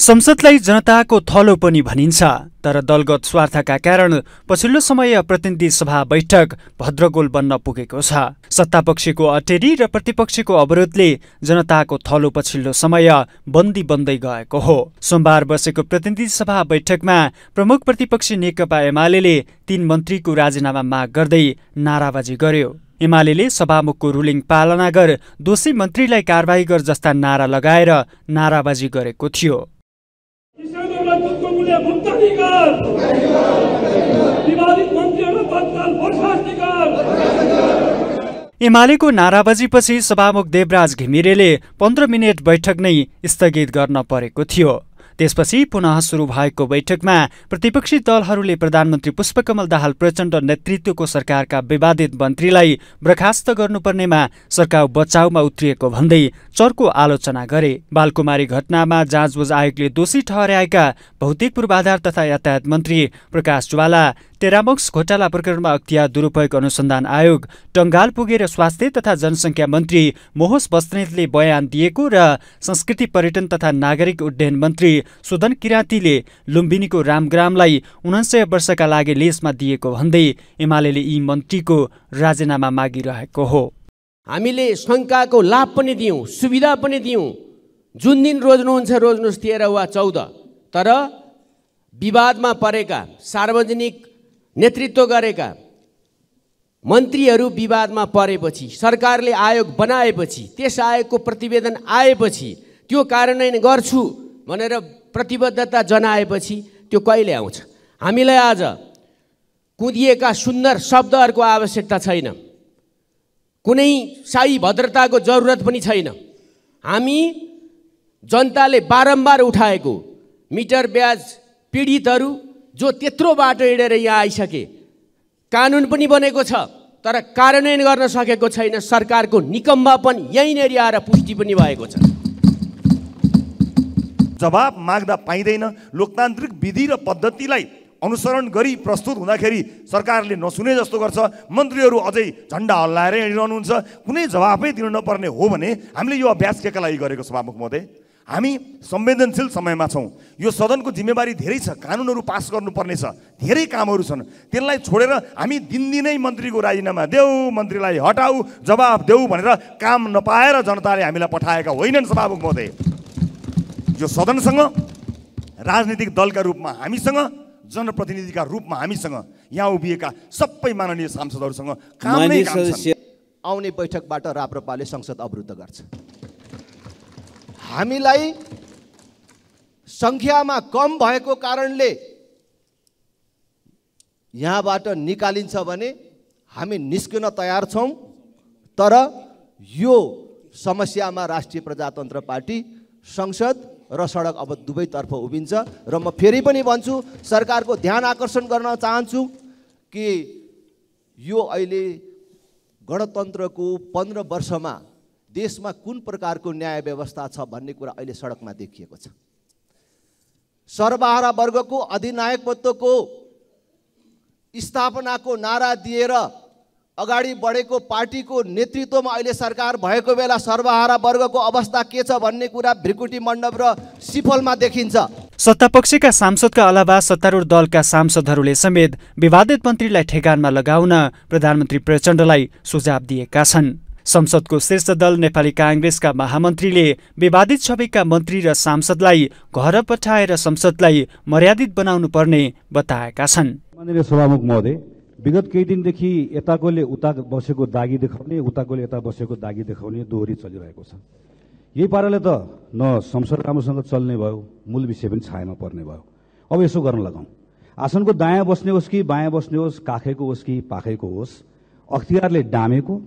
संसदलाई जनताको थलो पनि भनिन्छ तर दलगत स्वार्थका कारण पछिल्लो समय प्रतिनिधि सभा बैठक भद्रगोल बन्न पुगेको छ सत्तापक्षको अटेरी र प्रतिपक्षको अवरोधले जनताको थलो पछिल्लो समय बन्दी बन्दै गएको हो सोमबार बसेको प्रतिनिधि सभा बैठकमा प्रमुख प्रतिपक्षी नेकपा एमाले तीन मन्त्रीको राजीनामा माग गर्दै नाराबाजी गर्यो एमाले सभामुखको रुलिङ पालना गर दोषी मन्त्रीलाई कारवाही गर जस्ता नारा लगाएर नाराबाजी गरेको थियो उनले भुक्तानी गर विवादित मन्त्रीहरू तत्काल बर्खास्ती गर एमालेको नाराबाजीपछि सभामुख देवराज घिमिरेले पन्ध्र मिनट बैठक नै स्थगित गर्न परेको थियो त्यसपछि पुनः सुरु भएको बैठकमा प्रतिपक्षी दलहरूले प्रधानमन्त्री पुष्पकमल दाहाल प्रचण्ड नेतृत्वको सरकारका विवादित मन्त्रीलाई बर्खास्त गर्नुपर्नेमा सरकार बचाउमा उत्रिएको भन्दै चर्को आलोचना गरे बालकुमारी घटनामा जाँचबुझ आयोगले दोषी ठहर्याएका भौतिक पूर्वाधार तथा यातायात मन्त्री प्रकाश ज्वाला तेरामोक्स घोटाला प्रकरणमा अख्तियार दुरूपयोग अनुसन्धान आयोग टङ्गाल पुगेर स्वास्थ्य तथा जनसङ्ख्या मन्त्री मोहस बस्नेतले बयान दिएको र संस्कृति पर्यटन तथा नागरिक उड्डयन मन्त्री सुदन किराँतीले लुम्बिनीको रामग्रामलाई उनासय वर्षका लागि लेसमा दिएको भन्दै एमाले यी मन्त्रीको राजीनामा मागिरहेको हो हामीले शङ्काको लाभ पनि दियौँ सुविधा पनि दियौँ जुन दिन रोज्नुहुन्छ रोज्नुहोस् तेह्र वा चौध तर विवादमा परेका सार्वजनिक नेतृत्व गरेका मन्त्रीहरू विवादमा परेपछि सरकारले आयोग बनाएपछि त्यस आयोगको प्रतिवेदन आएपछि त्यो कार्यान्वयन गर्छु भनेर प्रतिबद्धता जनाएपछि त्यो कहिले आउँछ हामीलाई आज कुदिएका सुन्दर शब्दहरूको आवश्यकता छैन कुनै साई भद्रताको जरुरत पनि छैन हामी जनताले बारम्बार उठाएको मिटर ब्याज पीडितहरू जो त्यत्रो बाटो हिँडेर यहाँ आइसके कानुन पनि बनेको छ तर कार्यान्वयन गर्न सकेको छैन सरकारको पनि यहीँनिर आएर पुष्टि पनि भएको छ जवाब माग्दा पाइँदैन लोकतान्त्रिक विधि र पद्धतिलाई अनुसरण गरी प्रस्तुत हुँदाखेरि सरकारले नसुने जस्तो गर्छ मन्त्रीहरू अझै झन्डा हल्लाएरै हिँडिरहनुहुन्छ कुनै जवाफै दिनु नपर्ने हो भने हामीले यो अभ्यास केका लागि गरेको सभामुख महोदय हामी संवेदनशील समयमा छौँ यो सदनको जिम्मेवारी धेरै छ कानुनहरू पास गर्नुपर्नेछ धेरै कामहरू छन् त्यसलाई छोडेर हामी दिनदिनै मन्त्रीको राजीनामा देऊ मन्त्रीलाई हटाऊ जवाब देऊ भनेर काम नपाएर जनताले हामीलाई पठाएका होइनन् सभामुख महोदय यो सदनसँग राजनीतिक दलका रूपमा हामीसँग जनप्रतिनिधिका रूपमा हामीसँग यहाँ उभिएका सबै माननीय सांसदहरूसँग आउने बैठकबाट राप्रपाले संसद अवरुद्ध गर्छ हामीलाई सङ्ख्यामा कम भएको कारणले यहाँबाट निकालिन्छ भने हामी निस्किन तयार छौँ तर यो समस्यामा राष्ट्रिय प्रजातन्त्र पार्टी संसद र सडक अब दुवैतर्फ उभिन्छ र म फेरि पनि भन्छु सरकारको ध्यान आकर्षण गर्न चाहन्छु कि यो अहिले गणतन्त्रको पन्ध्र वर्षमा देशमा कुन प्रकारको न्याय व्यवस्था छ भन्ने कुरा अहिले सडकमा देखिएको छ सर्वहारा वर्गको अधिनायकत्वको स्थापनाको नारा दिएर अगाडि बढेको पार्टीको नेतृत्वमा अहिले सरकार भएको बेला सर्वहारा वर्गको अवस्था के छ भन्ने कुरा भ्रिकुटी मण्डप र सिफलमा देखिन्छ सत्तापक्षका सांसदका अलावा सत्तारूढ दलका सांसदहरूले समेत विवादित मन्त्रीलाई ठेगानमा लगाउन प्रधानमन्त्री प्रचण्डलाई सुझाव दिएका छन् संसदको शीर्ष दल नेपाली काङ्ग्रेसका महामन्त्रीले विवादित छविका मन्त्री र सांसदलाई घर पठाएर संसदलाई मर्यादित बनाउनु पर्ने बताएका छन् सभामुख महोदय विगत केही दिनदेखि यताकोले उता बसेको दागी देखाउने उताकोले यता बसेको दागी देखाउने दोहोरी चलिरहेको छ यही पाराले त न संसद राम्रोसँग चल्ने भयो मूल विषय पनि छायामा पर्ने भयो अब यसो गर्न लगाउँ आसनको दायाँ बस्ने होस् कि बायाँ बस्ने होस् काखेको होस् कि पाखेको होस् अख्तियारले डामेको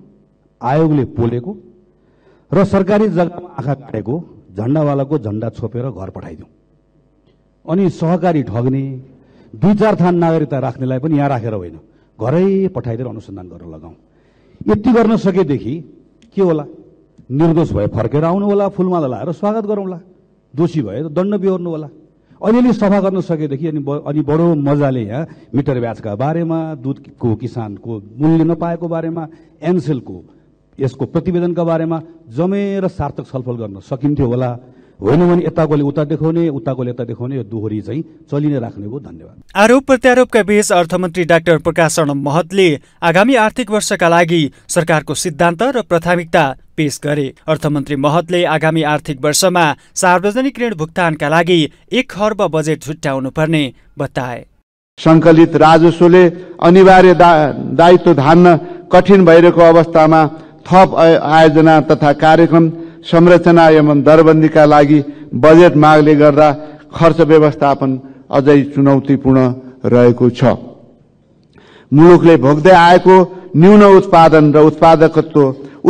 आयोगले पोलेको र सरकारी जग्गामा आँखा काटेको झन्डावालाको झन्डा छोपेर घर पठाइदिउँ अनि सहकारी ठग्ने दुई चार थान नागरिकता राख्नेलाई पनि यहाँ राखेर होइन घरै पठाइदिएर अनुसन्धान गर्न लगाऊ यति गर्न सकेदेखि के होला निर्दोष भए फर्केर आउनु होला फुलमाला लाएर स्वागत गरौँला दोषी भए दण्ड बिहोर्नु होला अलिअलि सफा गर्न सकेदेखि अनि अनि बडो मजाले यहाँ मिटर ब्याजका बारेमा दुधको किसानको मूल्य नपाएको बारेमा एनसेलको यसको प्रतिवेदनका बारेमा जमेर सार्थक छलफल गर्न सकिन्थ्यो होला होइन भने यताकोले उता देखाउने उताकोले यता देखाउने यो दोहोरी चाहिँ चलि नै राख्ने भयो धन्यवाद आरोप प्रत्यारोपका बीच अर्थमन्त्री डाक्टर प्रकाश शरण महतले आगामी आर्थिक वर्षका लागि सरकारको सिद्धान्त र प्राथमिकता पेश गरे अर्थमन्त्री महतले आगामी आर्थिक वर्षमा सार्वजनिक ऋण भुक्तानका लागि एक खर्ब बजेट छुट्याउनु पर्ने बताए सङ्कलित राजस्वले अनिवार्य दायित्व धान्न कठिन भइरहेको अवस्थामा थप आयोजना तथा कार्यक्रम संरचना एवं दरबन्दीका लागि बजेट मागले गर्दा खर्च व्यवस्थापन अझै चुनौतीपूर्ण रहेको छ मुलुकले भोग्दै आएको न्यून उत्पादन र उत्पादकत्व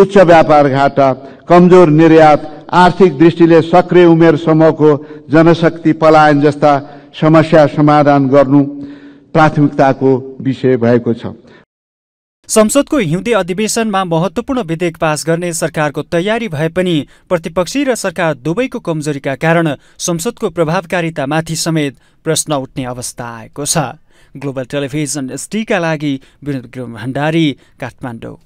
उच्च व्यापार घाटा कमजोर निर्यात आर्थिक दृष्टिले सक्रिय उमेर समूहको जनशक्ति पलायन जस्ता समस्या समाधान गर्नु प्राथमिकताको विषय भएको छ संसदको हिउँदे अधिवेशनमा महत्वपूर्ण विधेयक पास गर्ने सरकारको तयारी भए पनि प्रतिपक्षी र सरकार दुवैको कमजोरीका कारण संसदको प्रभावकारितामाथि समेत प्रश्न उठ्ने अवस्था आएको छ ग्लोबल टेलिभिजन एसटीका लागि विनोद ग्रुम भण्डारी काठमाडौँ